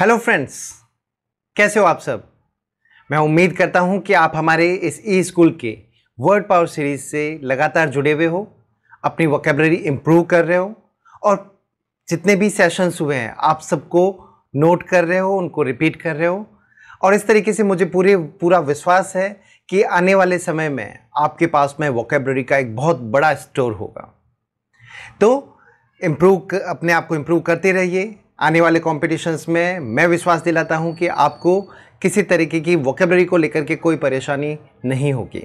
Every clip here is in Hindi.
हेलो फ्रेंड्स कैसे हो आप सब मैं उम्मीद करता हूं कि आप हमारे इस ई स्कूल के वर्ड पावर सीरीज से लगातार जुड़े हुए हो अपनी वोकेबलरी इम्प्रूव कर रहे हो और जितने भी सेशंस हुए हैं आप सबको नोट कर रहे हो उनको रिपीट कर रहे हो और इस तरीके से मुझे पूरे पूरा विश्वास है कि आने वाले समय में आपके पास में वोकेबलरी का एक बहुत बड़ा स्टोर होगा तो इम्प्रूव अपने आप को इम्प्रूव करते रहिए आने वाले कॉम्पिटिशन्स में मैं विश्वास दिलाता हूँ कि आपको किसी तरीके की वोकेबलरी को लेकर के कोई परेशानी नहीं होगी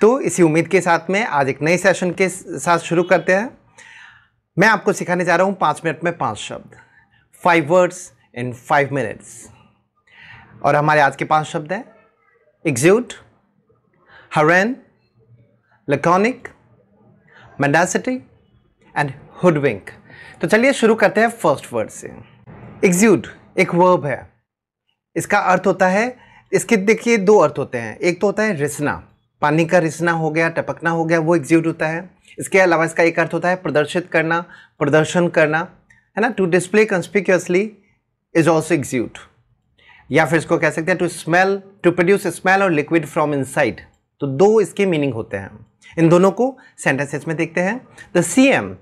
तो इसी उम्मीद के साथ में आज एक नए सेशन के साथ शुरू करते हैं मैं आपको सिखाने जा रहा हूँ पाँच मिनट में पाँच शब्द five words in five minutes और हमारे आज के पांच शब्द हैं एग्ज्यूट हरेन लकॉनिक मेंडासिटी एंड हुडविंक तो चलिए शुरू करते हैं फर्स्ट वर्ड से एग्ज्यूड एक वर्ब है इसका अर्थ होता है इसके देखिए दो अर्थ होते हैं एक तो होता है रिसना पानी का रिसना हो गया टपकना हो गया वो एग्ज्यूड होता है इसके अलावा इसका एक अर्थ होता है प्रदर्शित करना प्रदर्शन करना है ना to display conspicuously is also exude या फिर इसको कह सकते हैं to smell to produce smell और लिक्विड फ्रॉम इनसाइड तो दो इसके मीनिंग होते हैं इन दोनों को सेंटेंसेस में देखते हैं the C M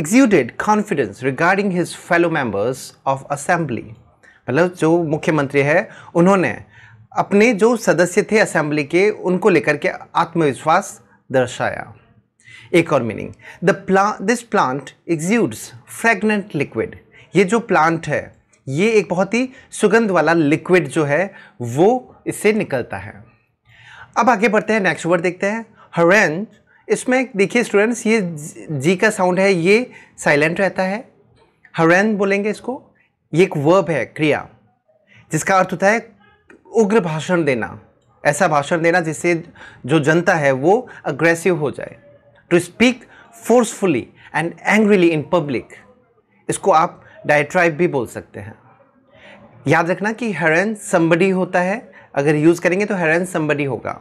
exuded confidence regarding his fellow members of assembly मतलब जो मुख्यमंत्री है उन्होंने अपने जो सदस्य थे असेंबली के उनको लेकर के आत्मविश्वास दर्शाया एक और मीनिंग द प्ला this plant exudes fragrant liquid ये जो प्लांट है ये एक बहुत ही सुगंध वाला लिक्विड जो है वो इससे निकलता है अब आगे बढ़ते हैं नेक्स्ट वर्ड देखते हैं हरेंज इसमें देखिए स्टूडेंट्स ये जी का साउंड है ये साइलेंट रहता है हरैन बोलेंगे इसको ये एक वर्ब है क्रिया जिसका अर्थ होता है उग्र भाषण देना ऐसा भाषण देना जिससे जो जनता है वो अग्रेसिव हो जाए to speak forcefully and angrily in public इसको आप डायट्राइब भी बोल सकते हैं याद रखना कि हरन संबडी होता है अगर यूज़ करेंगे तो हरैन संबडी होगा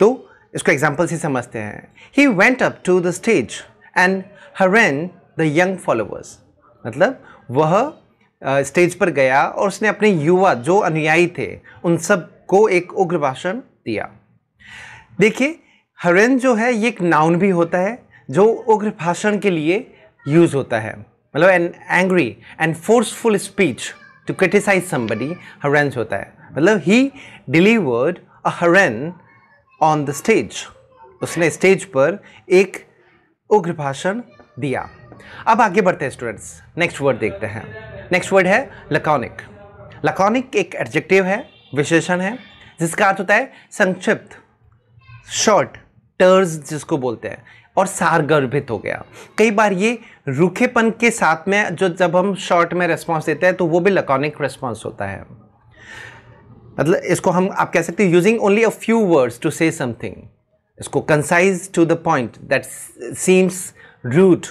तो इसको एग्जाम्पल से समझते हैं he went up to the stage and harangued the young followers मतलब वह स्टेज पर गया और उसने अपने युवा जो अनुयायी थे उन सब को एक उग्र भाषण दिया देखिए हरेन जो है ये एक नाउन भी होता है जो उग्र भाषण के लिए यूज होता है मतलब an angry and forceful speech to criticize somebody harangue होता है मतलब he delivered a harangue on the stage उसने स्टेज पर एक उग्र भाषण दिया अब आगे बढ़ते हैं स्टूडेंट्स नेक्स्ट वर्ड देखते हैं नेक्स्ट वर्ड है लकॉनिक लकॉनिक एक एडजेक्टिव है विशेषण है जिसका अर्थ होता है संक्षिप्त शॉर्ट टर्स जिसको बोलते हैं और सारगर्भित हो गया कई बार ये रूखेपन के साथ में जो जब हम शॉर्ट में रेस्पॉन्स देते हैं तो वो भी लकॉनिक रेस्पॉन्स होता है मतलब इसको हम आप कह सकते हैं using only a few words to say something इसको concise to the point that seems rude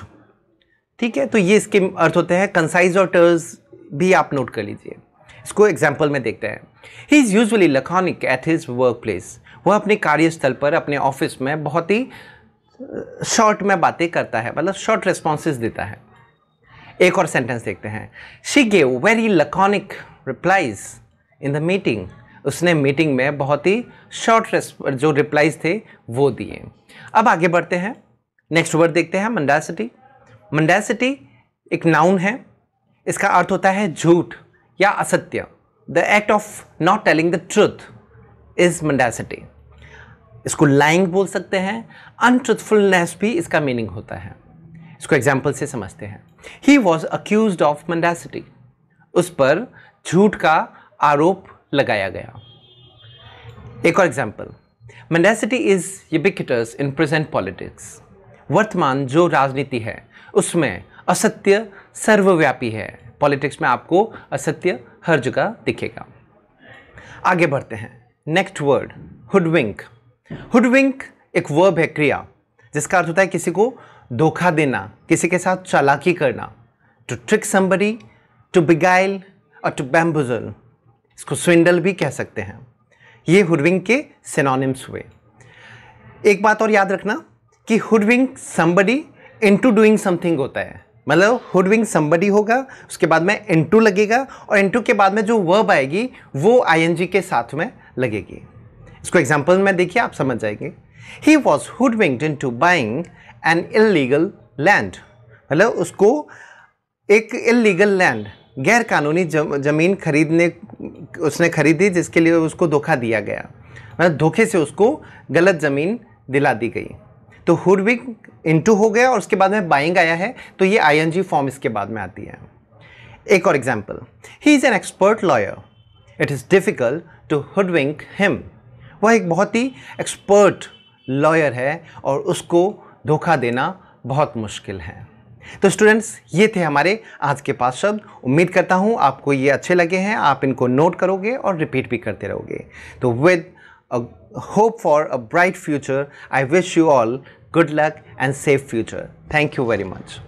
ठीक है तो ये इसके अर्थ होते हैं कंसाइज और टर्स भी आप नोट कर लीजिए इसको एग्जाम्पल में देखते हैं he is usually laconic at his work place वह अपने कार्यस्थल पर अपने ऑफिस में बहुत ही शॉर्ट में बातें करता है मतलब शॉर्ट रिस्पॉन्सेज देता है एक और सेंटेंस देखते हैं she gave very laconic replies in the meeting उसने मीटिंग में बहुत ही शॉर्ट जो रिप्लाइज थे वो दिए अब आगे बढ़ते हैं नेक्स्ट वर्ड देखते हैं मंडासिटी मंडासिटी एक नाउन है इसका अर्थ होता है झूठ या असत्य the act of not telling the truth is mendacity इसको लाइंग बोल सकते हैं अनट्रुथफुलनेस भी इसका मीनिंग होता है इसको एग्जाम्पल से समझते हैं he was accused of mendacity उस पर झूठ का आरोप लगाया गया एक और example mendacity is ubiquitous in present politics वर्तमान जो राजनीति है उसमें असत्य सर्वव्यापी है पॉलिटिक्स में आपको असत्य हर जगह दिखेगा आगे बढ़ते हैं नेक्स्ट वर्ड हुडविंक हुडविंक एक वर्ब है क्रिया जिसका अर्थ होता है किसी को धोखा देना किसी के साथ चालाकी करना to trick somebody to beguile और टू बैम्बुजल इसको स्विंडल भी कह सकते हैं ये हुडविंग के सिनोनिम्स हुए एक बात और याद रखना कि hoodwink somebody into doing something होता है मतलब हुडविंग संबडी होगा उसके बाद में इनटू लगेगा और इनटू के बाद में जो वर्ब आएगी वो आईएनजी के साथ में लगेगी इसको एग्जाम्पल में देखिए आप समझ जाएंगे he was hoodwinked into buying an illegal land मतलब उसको एक इलीगल लैंड गैर कानूनी जमीन खरीदने उसने खरीदी जिसके लिए उसको धोखा दिया गया मतलब धोखे से उसको गलत ज़मीन दिला दी गई तो हुडविक इंटू हो गया और उसके बाद में बाइंग आया है तो ये आईएनजी फॉर्म इसके बाद में आती है एक और example he is an expert lawyer it is difficult to hoodwink him वह एक बहुत ही एक्सपर्ट लॉयर है और उसको धोखा देना बहुत मुश्किल है तो स्टूडेंट्स ये थे हमारे आज के पास शब्द उम्मीद करता हूँ आपको ये अच्छे लगे हैं आप इनको नोट करोगे और रिपीट भी करते रहोगे तो with hope for a bright future I wish you all good luck and safe future thank you very much